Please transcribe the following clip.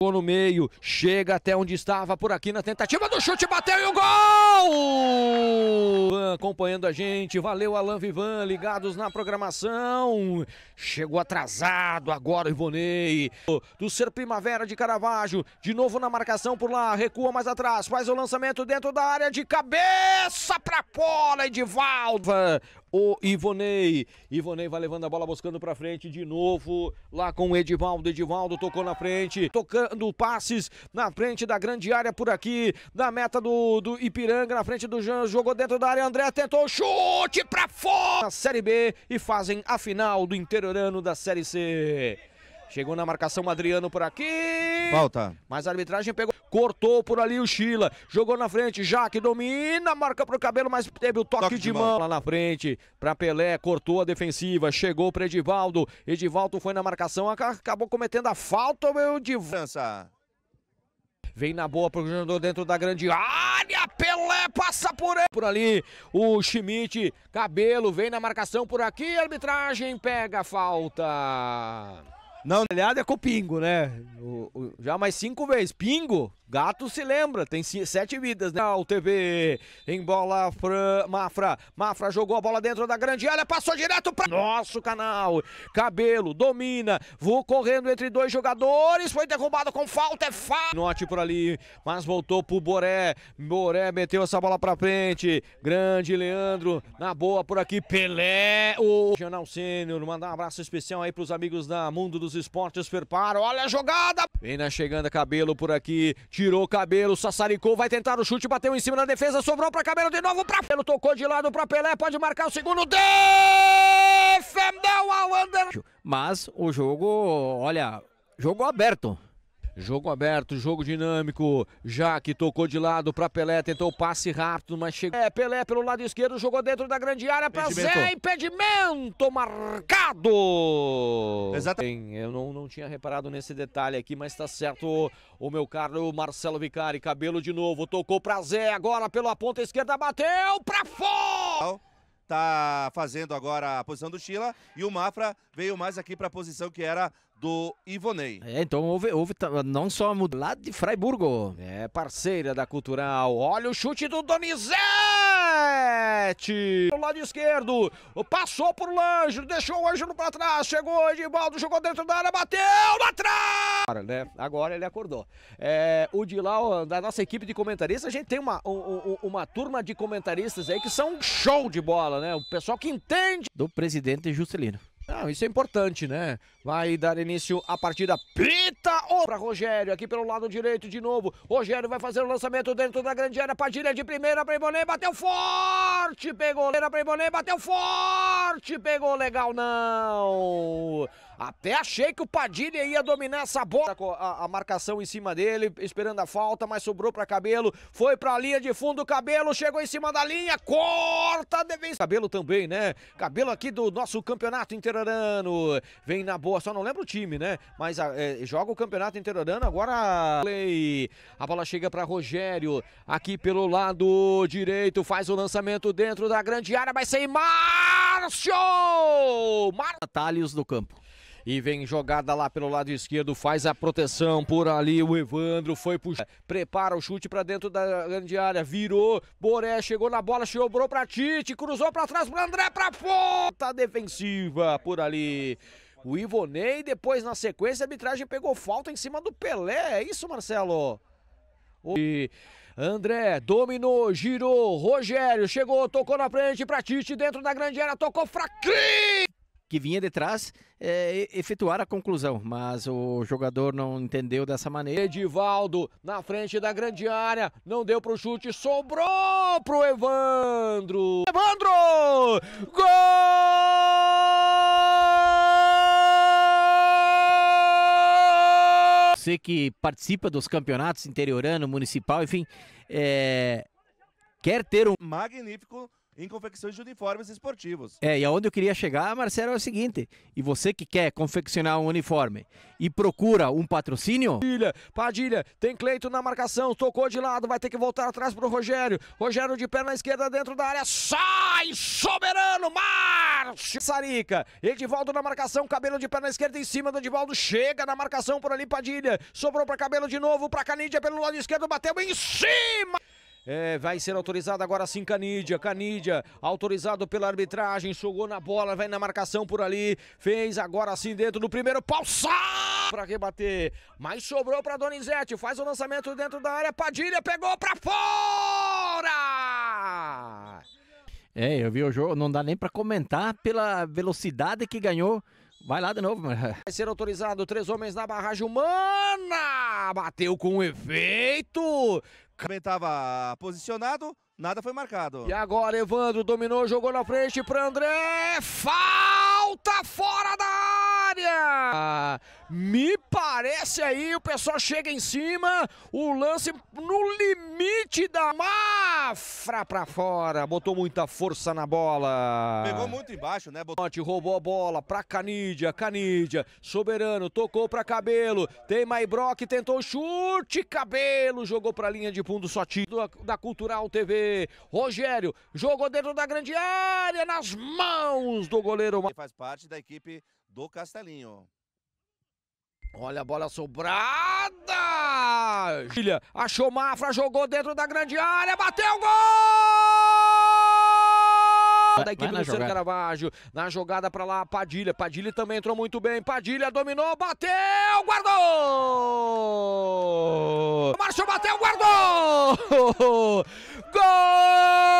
Ficou no meio, chega até onde estava por aqui na tentativa do chute, bateu e o gol! acompanhando a gente, valeu Alan Vivan, ligados na programação. Chegou atrasado agora o Ivonei. Do Ser Primavera de Caravaggio, de novo na marcação por lá, recua mais atrás, faz o lançamento dentro da área de cabeça pra fora, Edivaldo o Ivonei. Ivonei vai levando a bola, buscando pra frente de novo. Lá com o Edivaldo. Edivaldo tocou na frente, tocando passes na frente da grande área por aqui, da meta do, do Ipiranga, na frente do Jean. Jogou dentro da área. André tentou chute pra fora. Na Série B e fazem a final do Interiorano da Série C. Chegou na marcação Adriano por aqui. Falta. Mas a arbitragem pegou. Cortou por ali o Chila. Jogou na frente. Jaque domina. Marca pro cabelo, mas teve o toque, toque de, de mão. mão. Lá na frente. Pra Pelé. Cortou a defensiva. Chegou pra Edivaldo. Edivaldo foi na marcação. Acabou cometendo a falta, meu Edivaldo. Vem na boa pro jogador dentro da grande área. Pelé passa por ele. Por ali, o Schmidt. Cabelo vem na marcação por aqui. Arbitragem pega a falta. Não, telhado é com o pingo, né? O, o, já mais cinco vezes. Pingo? Gato se lembra, tem sete vidas, né? O TV em bola, Fran, Mafra. Mafra jogou a bola dentro da grande área, passou direto para nosso canal. Cabelo domina, vou correndo entre dois jogadores, foi derrubado com falta, é falta. Note por ali, mas voltou pro Boré. Boré meteu essa bola para frente. Grande Leandro, na boa por aqui, Pelé, o Regional Sênior. Mandar um abraço especial aí pros amigos da Mundo dos Esportes Ferpar. Olha a jogada! Vem na chegada, cabelo por aqui. Tirou o cabelo, Sassaricou, vai tentar o chute, bateu em cima da defesa, sobrou pra cabelo de novo, para Pelo tocou de lado pra Pelé, pode marcar o segundo. Defendeu a Wander. Mas o jogo, olha, jogo aberto. Jogo aberto, jogo dinâmico. Já que tocou de lado para Pelé, tentou passe rápido, mas chegou. É, Pelé pelo lado esquerdo, jogou dentro da grande área para Zé. Impedimento marcado! Exatamente. Eu não, não tinha reparado nesse detalhe aqui, mas tá certo o meu caro Marcelo Vicari. Cabelo de novo, tocou para Zé, agora pela ponta esquerda, bateu para fora! tá fazendo agora a posição do Chila e o Mafra veio mais aqui para a posição que era do Ivonei. É, então houve, houve não só lá de Freiburgo, é parceira da Cultural. Olha o chute do Donizete! Do lado esquerdo, passou por Lange, deixou o Ângelo para trás, chegou Edivaldo, jogou dentro da área, bateu lá atrás! Agora, né? Agora ele acordou. É, o DiLau da nossa equipe de comentaristas, a gente tem uma, um, uma turma de comentaristas aí que são um show de bola, né? O pessoal que entende. Do presidente Juscelino. Não, isso é importante, né? Vai dar início a partida. Pita oh, para Rogério, aqui pelo lado direito de novo. Rogério vai fazer o lançamento dentro da grande área. Padilha de primeira para Ibonet, bateu forte, pegou. Leira para Ibonet, bateu forte, pegou. Legal, não. Até achei que o Padilha ia dominar essa bola. Tá a, a marcação em cima dele, esperando a falta, mas sobrou para Cabelo. Foi para a linha de fundo, Cabelo chegou em cima da linha, corta de Cabelo também, né? Cabelo aqui do nosso campeonato interorano. Vem na boa, só não lembro o time, né? Mas ah, é, joga o campeonato interorano agora. A bola chega para Rogério, aqui pelo lado direito, faz o lançamento dentro da grande área, vai ser Márcio! Mar... Atalhos do campo e vem jogada lá pelo lado esquerdo, faz a proteção por ali, o Evandro foi puxar, prepara o chute para dentro da grande área, virou, Boré chegou na bola, sobrou para Tite, cruzou para trás para André, para ponta defensiva por ali. O Ivonei, depois na sequência, a arbitragem pegou falta em cima do Pelé, é isso, Marcelo? E André dominou, girou, Rogério chegou, tocou na frente para Tite dentro da grande área, tocou para que vinha de trás é, efetuar a conclusão, mas o jogador não entendeu dessa maneira. Edivaldo na frente da grande área, não deu pro chute, sobrou pro Evandro. Evandro! Gol! Você que participa dos campeonatos interiorano, municipal, enfim, é, quer ter um magnífico em confecções de uniformes esportivos. É, e aonde eu queria chegar, Marcelo, é o seguinte: e você que quer confeccionar um uniforme e procura um patrocínio? Padilha, Padilha, tem Cleito na marcação, tocou de lado, vai ter que voltar atrás pro Rogério. Rogério de perna esquerda dentro da área, sai soberano, Márcio Sarica. Edivaldo na marcação, cabelo de perna esquerda em cima do Edivaldo, chega na marcação por ali, Padilha, sobrou para cabelo de novo, para Canidia pelo lado esquerdo, bateu em cima. É, vai ser autorizado agora sim Canídia. Canídia, autorizado pela arbitragem, jogou na bola, vai na marcação por ali. Fez agora sim dentro do primeiro pau. Para rebater. Mas sobrou para Donizete. Faz o lançamento dentro da área. Padilha pegou para fora! É, eu vi o jogo, não dá nem para comentar pela velocidade que ganhou. Vai lá de novo, mano. Vai ser autorizado três homens na barragem humana. Bateu com efeito também estava posicionado, nada foi marcado. E agora Evandro dominou, jogou na frente para André. Falta fora da área! Ah, me aparece aí, o pessoal chega em cima, o lance no limite da mafra pra fora, botou muita força na bola. Pegou muito embaixo, né? Botou... Roubou a bola pra Canídia, Canídia, Soberano, tocou pra Cabelo, tem Maibrock, tentou chute, Cabelo, jogou pra linha de fundo, só tiro da Cultural TV. Rogério, jogou dentro da grande área, nas mãos do goleiro. Faz parte da equipe do Castelinho. Olha a bola sobrada! Filha, achou Mafra, jogou dentro da grande área, bateu gol! Da equipe do Luciano Caravaggio, na jogada para lá, Padilha. Padilha também entrou muito bem. Padilha dominou, bateu, guardou! Márcio bateu, guardou! Gol!